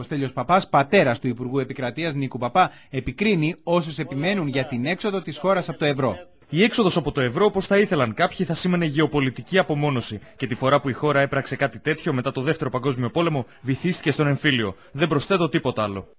Ο Στέλιος Παπάς, πατέρας του Υπουργού Επικρατείας Νίκου Παπά, επικρίνει όσους επιμένουν για την έξοδο της χώρας από το ευρώ. Η έξοδος από το ευρώ, όπως θα ήθελαν κάποιοι, θα σήμαινε γεωπολιτική απομόνωση. Και τη φορά που η χώρα έπραξε κάτι τέτοιο μετά το Δεύτερο Παγκόσμιο Πόλεμο, βυθίστηκε στον εμφύλιο. Δεν προσθέτω τίποτα άλλο.